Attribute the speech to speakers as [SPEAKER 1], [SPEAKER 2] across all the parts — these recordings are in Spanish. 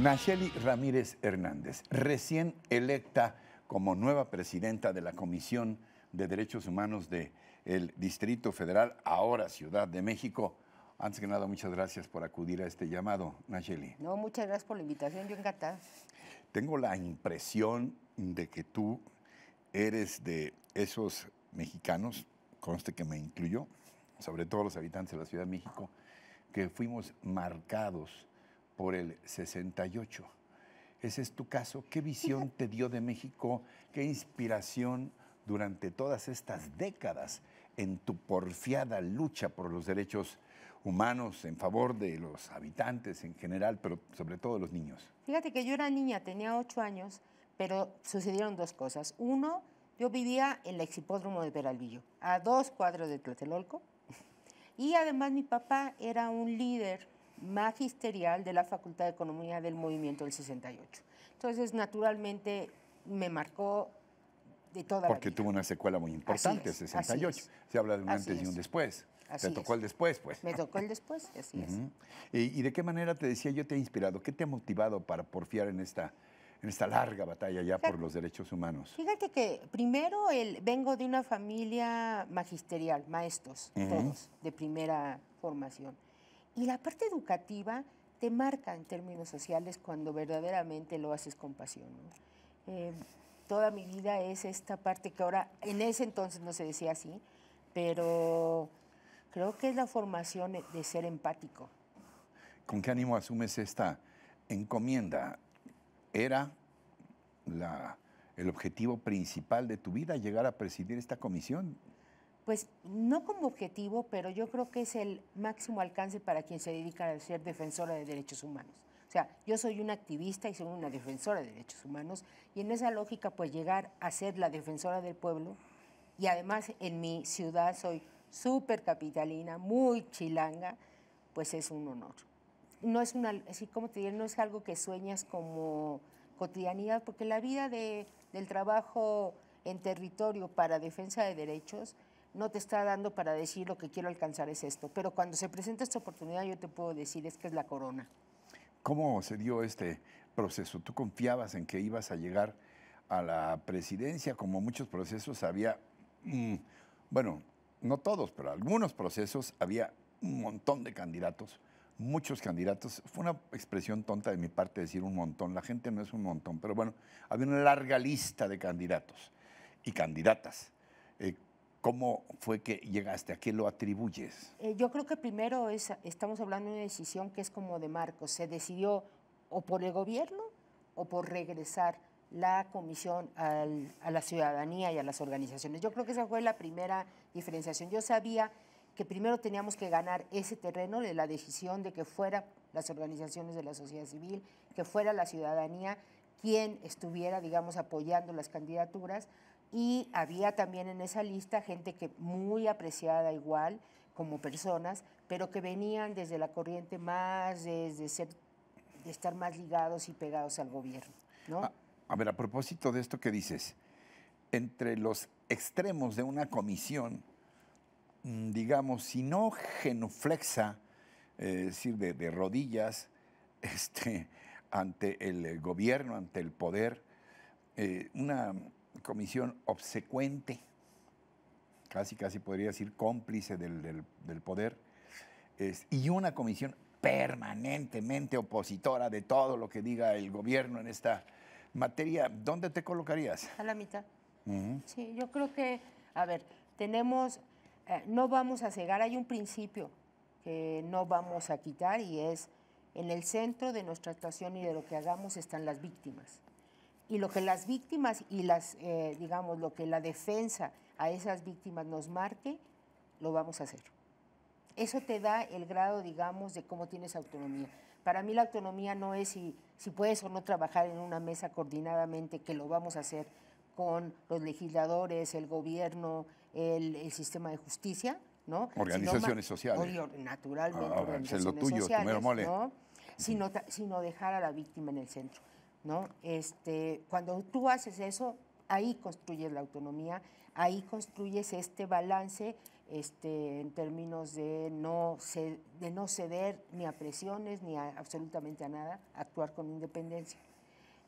[SPEAKER 1] Nacheli Ramírez Hernández, recién electa como nueva presidenta de la Comisión de Derechos Humanos del Distrito Federal, ahora Ciudad de México. Antes que nada, muchas gracias por acudir a este llamado, Nacheli.
[SPEAKER 2] No, muchas gracias por la invitación, yo encantada.
[SPEAKER 1] Tengo la impresión de que tú eres de esos mexicanos, conste que me incluyo, sobre todo los habitantes de la Ciudad de México, que fuimos marcados por el 68. Ese es tu caso. ¿Qué visión te dio de México? ¿Qué inspiración durante todas estas décadas en tu porfiada lucha por los derechos humanos en favor de los habitantes en general, pero sobre todo de los niños?
[SPEAKER 2] Fíjate que yo era niña, tenía ocho años, pero sucedieron dos cosas. Uno, yo vivía en el exhipódromo de Peralvillo, a dos cuadros de Tlatelolco, y además mi papá era un líder magisterial de la Facultad de Economía del Movimiento del 68. Entonces, naturalmente, me marcó de toda Porque la vida.
[SPEAKER 1] tuvo una secuela muy importante, el 68. Se habla de un antes y un después. ¿Me tocó el después, pues. Me tocó el después, así es. ¿Y, de qué manera te decía yo te he inspirado? ¿Qué te ha motivado para porfiar en esta, en esta larga batalla ya por los derechos humanos?
[SPEAKER 2] Fíjate que primero el, vengo de una familia magisterial, maestros, todos, de primera formación. Y la parte educativa te marca en términos sociales cuando verdaderamente lo haces con pasión. Eh, toda mi vida es esta parte que ahora, en ese entonces no se decía así, pero creo que es la formación de ser empático.
[SPEAKER 1] ¿Con qué ánimo asumes esta encomienda? ¿Era el objetivo principal de tu vida llegar a presidir esta comisión
[SPEAKER 2] pues no como objetivo, pero yo creo que es el máximo alcance para quien se dedica a ser defensora de derechos humanos. O sea, yo soy una activista y soy una defensora de derechos humanos y en esa lógica pues llegar a ser la defensora del pueblo y además en mi ciudad soy súper capitalina, muy chilanga, pues es un honor. No es como no es algo que sueñas como cotidianidad, porque la vida del trabajo en territorio para defensa de derechos, no te está dando para decir lo que quiero alcanzar es esto. Pero cuando se presenta esta oportunidad, yo te puedo decir es que es la corona.
[SPEAKER 1] ¿Cómo se dio este proceso? ¿Tú confiabas en que ibas a llegar a la presidencia? Como muchos procesos había, mm, bueno, no todos, pero algunos procesos había un montón de candidatos, muchos candidatos. Fue una expresión tonta de mi parte decir un montón, la gente no es un montón, pero bueno, había una larga lista de candidatos y candidatas ¿Cómo fue que llegaste? ¿A qué lo atribuyes?
[SPEAKER 2] Eh, yo creo que primero es, estamos hablando de una decisión que es como de Marcos. Se decidió o por el gobierno o por regresar la comisión a la ciudadanía y a las organizaciones. Yo creo que esa fue la primera diferenciación. Yo sabía que primero teníamos que ganar ese terreno de la decisión de que fueran las organizaciones de la sociedad civil, que fuera la ciudadanía quien estuviera, digamos, apoyando las candidaturas y había también en esa lista gente que muy apreciada igual como personas, pero que venían desde la corriente más desde ser de estar más ligados y pegados al gobierno,
[SPEAKER 1] ¿no? Ah, a, ver, a propósito de esto que dices, entre los extremos de una comisión, mm, digamos, si no genuflexa, eh, es decir, de, rodillas, este, ante el gobierno, ante el poder, eh, una comisión obsecuente, casi casi podría decir cómplice del, poder, y una comisión permanentemente opositora de todo lo que diga el gobierno en esta materia, ¿dónde te colocarías?
[SPEAKER 2] A la mitad. Sí, yo creo que, a ver, tenemos, eh, no vamos a cegar, hay un principio que no vamos a quitar y es, en el centro de nuestra actuación y de lo que hagamos están las víctimas y lo que las víctimas y las, eh, digamos, lo que la defensa a esas víctimas nos marque, lo vamos a hacer. Eso te da el grado, digamos, de cómo tienes autonomía. Para mí la autonomía no es si, si puedes o no trabajar en una mesa coordinadamente, que lo vamos a hacer con los legisladores, el gobierno, el, sistema de justicia, ¿no? Organizaciones sociales. naturalmente, organizaciones ah, es lo tuyo, sociales, mole. ¿no? Sino, sino dejar a la víctima en el centro. ¿no? Este, cuando tú haces eso, ahí construyes la autonomía, ahí construyes este balance este, en términos de no, ceder, de no ceder ni a presiones ni absolutamente a nada, actuar con independencia.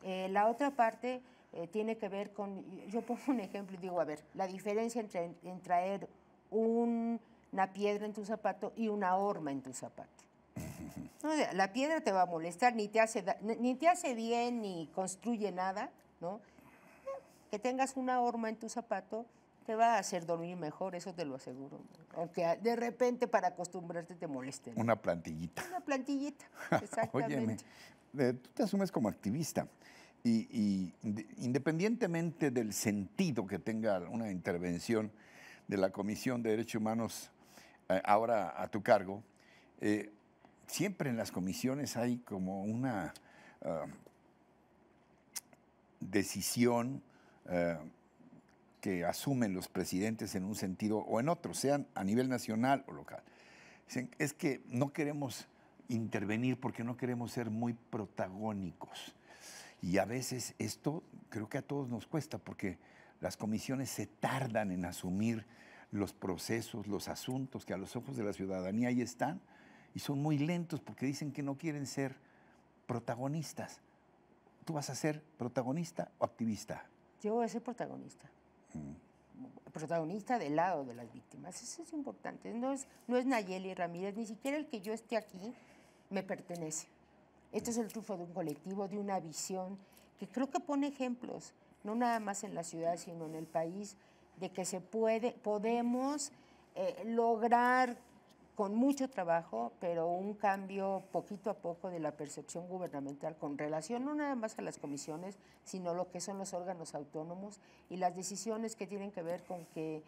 [SPEAKER 2] Eh, la otra parte eh, tiene que ver con, yo pongo un ejemplo y digo, a ver, la diferencia entre traer una piedra en tu zapato y una horma en tu zapato la piedra te va a molestar, ni te hace, ni te hace bien, ni construye nada, ¿no? Que tengas una horma en tu zapato te va a hacer dormir mejor, eso te lo aseguro. Aunque de repente para acostumbrarte te moleste.
[SPEAKER 1] Una plantillita.
[SPEAKER 2] Una plantillita, exactamente. Óyeme,
[SPEAKER 1] eh, tú te asumes como activista y, independientemente del sentido que tenga una intervención de la Comisión de Derechos Humanos eh, ahora a tu cargo, eh, siempre en las comisiones hay como una ah, decisión ah, que asumen los presidentes en un sentido o en otro, sean a nivel nacional o local. es que no queremos intervenir porque no queremos ser muy protagónicos. Y a veces esto creo que a todos nos cuesta porque las comisiones se tardan en asumir los procesos, los asuntos que a los ojos de la ciudadanía ahí están, y son muy lentos porque dicen que no quieren ser protagonistas. ¿Tú vas a ser protagonista o activista?
[SPEAKER 2] Yo voy a ser protagonista. Mm. Protagonista del lado de las víctimas. Eso es importante. No es, no es Nayeli Ramírez, ni siquiera el que yo esté aquí me pertenece. Este es el triunfo de un colectivo, de una visión, que creo que pone ejemplos, no nada más en la ciudad, sino en el país, de que se puede, podemos eh, lograr con mucho trabajo, pero un cambio poquito a poco de la percepción gubernamental con relación no nada más a las comisiones, sino lo que son los órganos autónomos y las decisiones que tienen que ver con que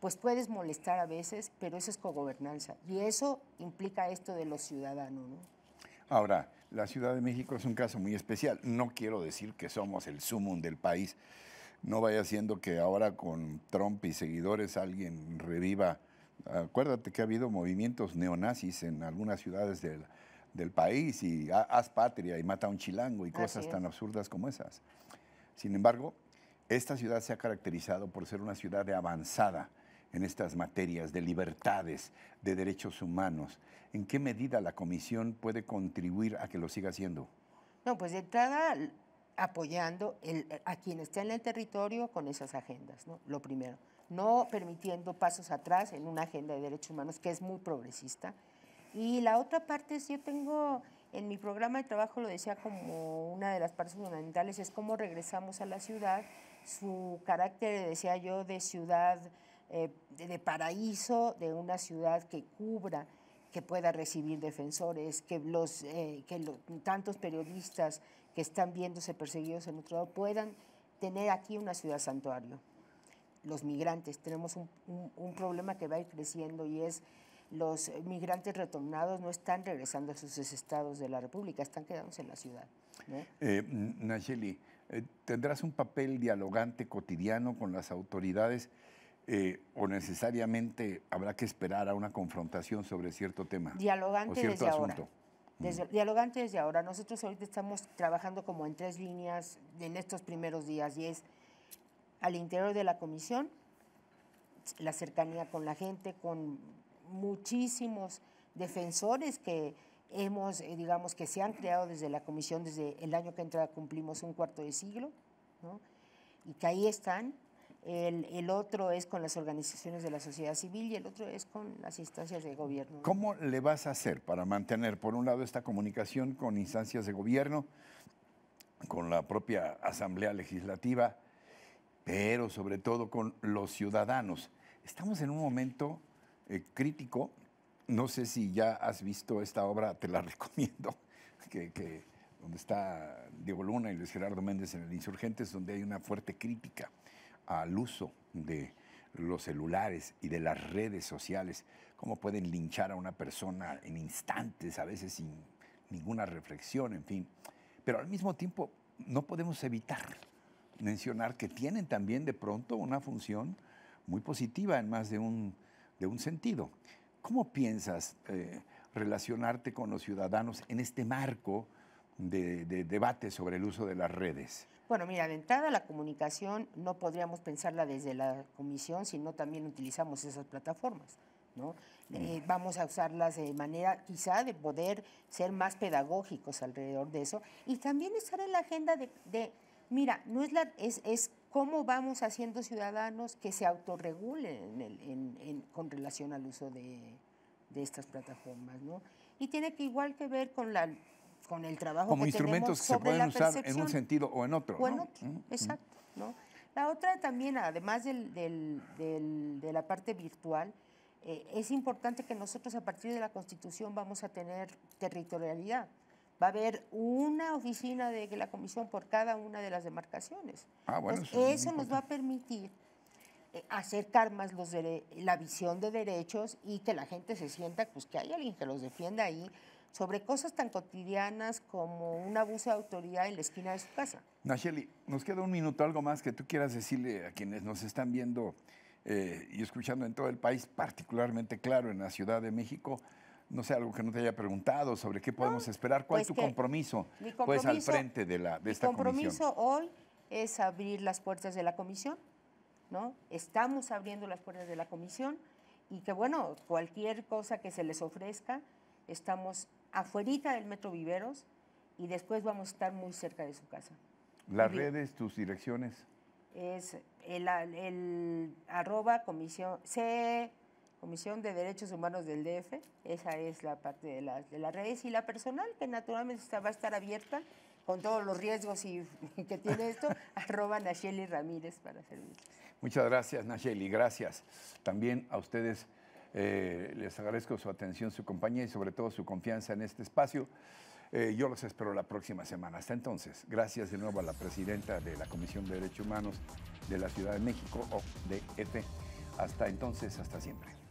[SPEAKER 2] pues puedes molestar a veces, pero eso es cogobernanza y eso implica esto de los ciudadanos.
[SPEAKER 1] Ahora, la Ciudad de México es un caso muy especial. No quiero decir que somos el sumum del país. No vaya siendo que ahora con Trump y seguidores alguien reviva Acuérdate que ha habido movimientos neonazis en algunas ciudades del, del país y haz patria y mata a un chilango y cosas tan absurdas como esas. Sin embargo, esta ciudad se ha caracterizado por ser una ciudad de avanzada en estas materias de libertades, de derechos humanos. ¿En qué medida la Comisión puede contribuir a que lo siga haciendo?
[SPEAKER 2] No, pues de entrada apoyando a quien está en el territorio con esas agendas, ¿no? Lo primero no permitiendo pasos atrás en una agenda de derechos humanos que es muy progresista. Y la otra parte es, yo tengo en mi programa de trabajo, lo decía como una de las partes fundamentales, es cómo regresamos a la ciudad, su carácter, decía yo, de ciudad, eh, de, paraíso, de una ciudad que cubra que pueda recibir defensores, que, los, eh, que tantos periodistas que están viéndose perseguidos en otro lado puedan tener aquí una ciudad santuario los migrantes. Tenemos un, problema que va a ir creciendo y es los migrantes retornados no están regresando a sus estados de la República, están quedándose en la ciudad. ¿no?
[SPEAKER 1] Eh, Nacheli, eh, ¿tendrás un papel dialogante cotidiano con las autoridades eh, o necesariamente habrá que esperar a una confrontación sobre cierto tema? Dialogante desde ahora.
[SPEAKER 2] Mm. Desde, Dialogante desde ahora. Nosotros ahorita estamos trabajando como en tres líneas en estos primeros días y es al interior de la comisión, la cercanía con la gente, con muchísimos defensores que hemos, eh, digamos, que se han creado desde la comisión, desde el año que entra cumplimos un cuarto de siglo, y que ahí están. El, otro es con las organizaciones de la sociedad civil y el otro es con las instancias de gobierno.
[SPEAKER 1] ¿Cómo le vas a hacer para mantener, por un lado, esta comunicación con instancias de gobierno, con la propia Asamblea Legislativa, pero sobre todo con los ciudadanos. Estamos en un momento eh, crítico. No sé si ya has visto esta obra, te la recomiendo, donde está Diego Luna y Luis Gerardo Méndez en el Insurgentes, donde hay una fuerte crítica al uso de los celulares y de las redes sociales, cómo pueden linchar a una persona en instantes, a veces sin ninguna reflexión, en fin. Pero al mismo tiempo no podemos evitar mencionar que tienen también de pronto una función muy positiva en más de un, de un sentido. ¿Cómo piensas eh, relacionarte con los ciudadanos en este marco de, debate sobre el uso de las redes?
[SPEAKER 2] Bueno, mira, de entrada la comunicación no podríamos pensarla desde la comisión si no también utilizamos esas plataformas. ¿no? Mm. Eh, vamos a usarlas de manera quizá de poder ser más pedagógicos alrededor de eso y también estar en la agenda de Mira, no es la, cómo vamos haciendo ciudadanos que se autorregulen con relación al uso de, estas plataformas, ¿no? Y tiene que igual que ver con la con el trabajo como instrumentos que se pueden usar en un sentido
[SPEAKER 1] o en otro, o en otro exacto,
[SPEAKER 2] La otra también, además del, de la parte virtual, eh, es importante que nosotros a partir de la Constitución vamos a tener territorialidad va a haber una oficina de la comisión por cada una de las demarcaciones.
[SPEAKER 1] Ah, bueno, eso,
[SPEAKER 2] nos va a permitir eh, acercar más los la visión de derechos y que la gente se sienta pues que hay alguien que los defienda ahí sobre cosas tan cotidianas como un abuso de autoridad en la esquina de su casa.
[SPEAKER 1] Nacheli, nos queda un minuto, algo más que tú quieras decirle a quienes nos están viendo eh, y escuchando en todo el país, particularmente claro en la Ciudad de México, no sé, algo que no te haya preguntado sobre qué podemos esperar. ¿Cuál pues es tu compromiso, pues, al frente de, la, de esta comisión? Mi compromiso
[SPEAKER 2] hoy es abrir las puertas de la comisión, ¿no? Estamos abriendo las puertas de la comisión y que, bueno, cualquier cosa que se les ofrezca, estamos afuerita del Metro Viveros y después vamos a estar muy cerca de su casa. ¿Las redes,
[SPEAKER 1] tus direcciones?
[SPEAKER 2] Es el, arroba comisión, Comisión de Derechos Humanos del DF, esa es la parte de, las redes, y la personal, que naturalmente va a estar abierta con todos los riesgos y, que tiene esto, arroba Nacheli Ramírez para servir.
[SPEAKER 1] Muchas gracias, Nacheli, gracias. También a ustedes eh, les agradezco su atención, su compañía y sobre todo su confianza en este espacio. Eh, yo los espero la próxima semana. Hasta entonces, gracias de nuevo a la presidenta de la Comisión de Derechos Humanos de la Ciudad de México, DF, Hasta entonces, hasta siempre.